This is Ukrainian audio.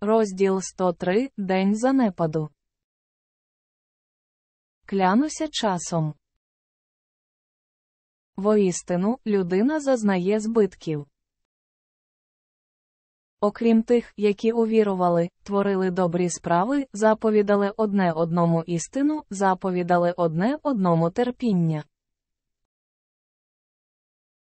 Розділ 103 День занепаду. Клянуся часом. Воістину, людина зазнає збитків. Окрім тих, які увірували, творили добрі справи, заповідали одне одному істину, заповідали одне одному терпіння.